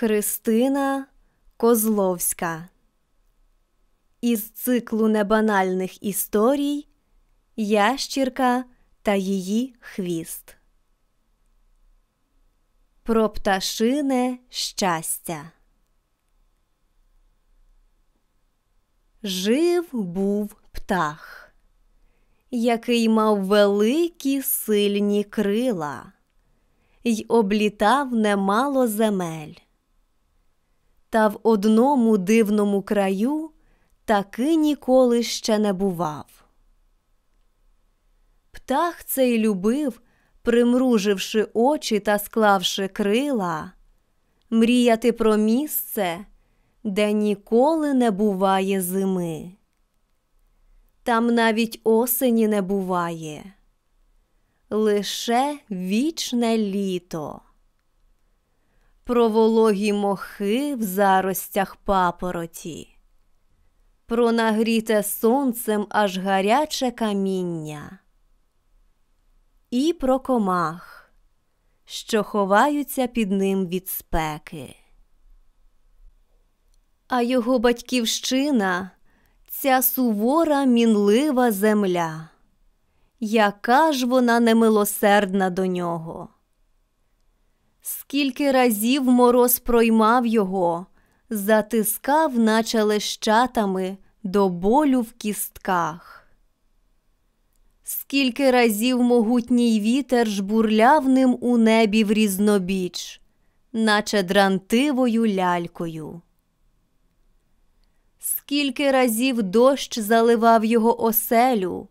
Христина Козловська Із циклу небанальних історій Ящірка та її хвіст. Про пташине щастя. Жив був птах, який мав великі сильні крила й облітав немало земель та в одному дивному краю таки ніколи ще не бував. Птах цей любив, примруживши очі та склавши крила, мріяти про місце, де ніколи не буває зими. Там навіть осені не буває, лише вічне літо про вологі мохи в заростях папороті, про нагріте сонцем аж гаряче каміння, і про комах, що ховаються під ним від спеки. А його батьківщина ця сувора мінлива земля. Яка ж вона немилосердна до нього? Скільки разів мороз проймав його, затискав, наче лещатами, до болю в кістках. Скільки разів могутній вітер жбурляв ним у небі в різнобіч, наче дрантивою лялькою. Скільки разів дощ заливав його оселю,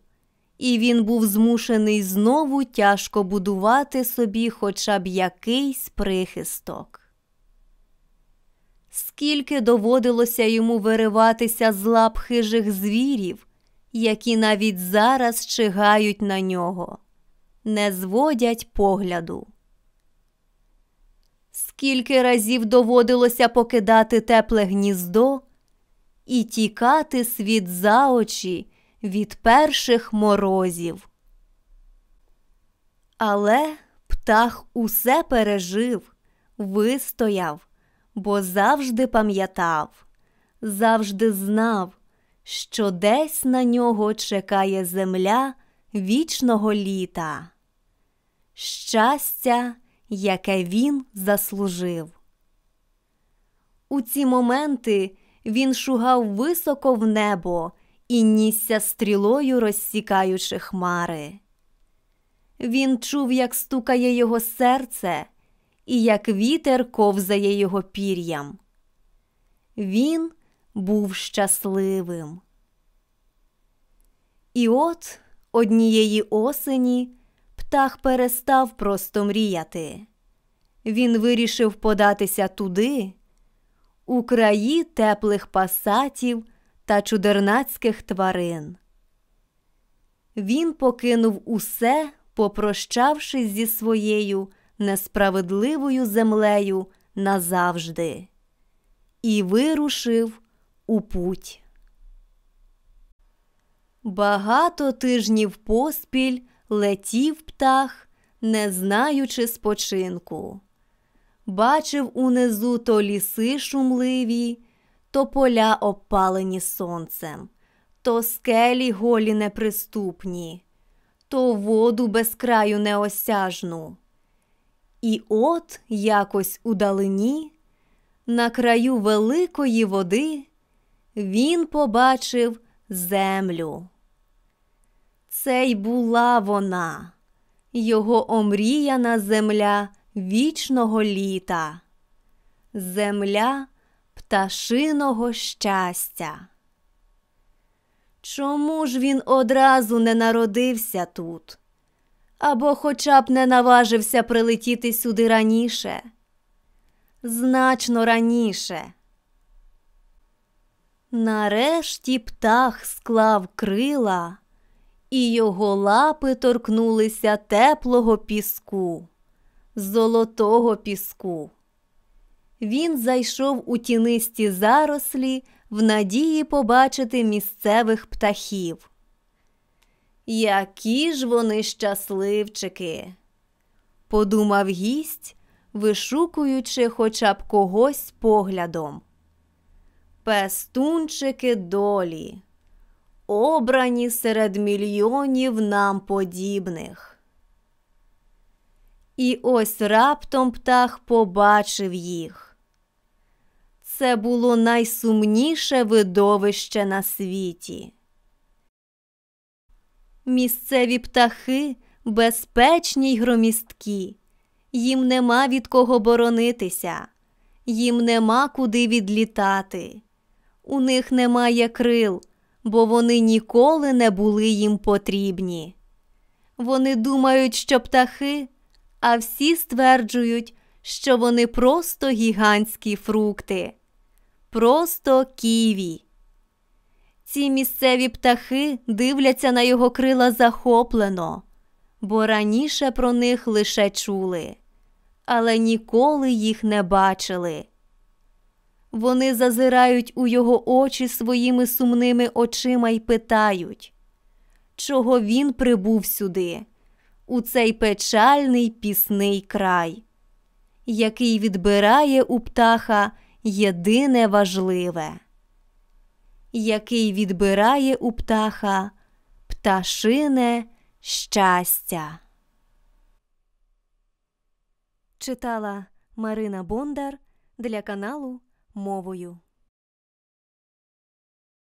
і він був змушений знову тяжко будувати собі хоча б якийсь прихисток. Скільки доводилося йому вириватися з лап хижих звірів, які навіть зараз чигають на нього, не зводять погляду. Скільки разів доводилося покидати тепле гніздо і тікати світ за очі від перших морозів. Але птах усе пережив, вистояв, бо завжди пам'ятав, завжди знав, що десь на нього чекає земля вічного літа, щастя, яке він заслужив. У ці моменти він шугав високо в небо і нісся стрілою, розсікаючи хмари. Він чув, як стукає його серце, і як вітер ковзає його пір'ям. Він був щасливим. І от однієї осені птах перестав просто мріяти. Він вирішив податися туди, у краї теплих пасатів та чудернацьких тварин. Він покинув усе, попрощавшись зі своєю несправедливою землею назавжди, і вирушив у путь. Багато тижнів поспіль летів птах, не знаючи спочинку. Бачив унизу то ліси шумливі, то поля опалені сонцем, то скелі голі неприступні, то воду безкраю неосяжну. І от якось удалині, на краю великої води, він побачив землю. Це й була вона, його омріяна земля вічного літа. Земля пташиного щастя. Чому ж він одразу не народився тут? Або хоча б не наважився прилетіти сюди раніше? Значно раніше. Нарешті птах склав крила, і його лапи торкнулися теплого піску, золотого піску він зайшов у тінисті зарослі в надії побачити місцевих птахів. Які ж вони щасливчики, подумав гість, вишукуючи хоча б когось поглядом. Пестунчики долі, обрані серед мільйонів нам подібних. І ось раптом птах побачив їх. Це було найсумніше видовище на світі. Місцеві птахи безпечні й громісткі, їм нема від кого боронитися, їм нема куди відлітати. У них немає крил, бо вони ніколи не були їм потрібні. Вони думають, що птахи а всі стверджують, що вони просто гігантські фрукти, просто ківі. Ці місцеві птахи дивляться на його крила захоплено, бо раніше про них лише чули, але ніколи їх не бачили. Вони зазирають у його очі своїми сумними очима і питають, чого він прибув сюди у цей печальний пісний край, який відбирає у птаха єдине важливе, який відбирає у птаха пташине щастя. Читала Марина Бондар для каналу Мовою.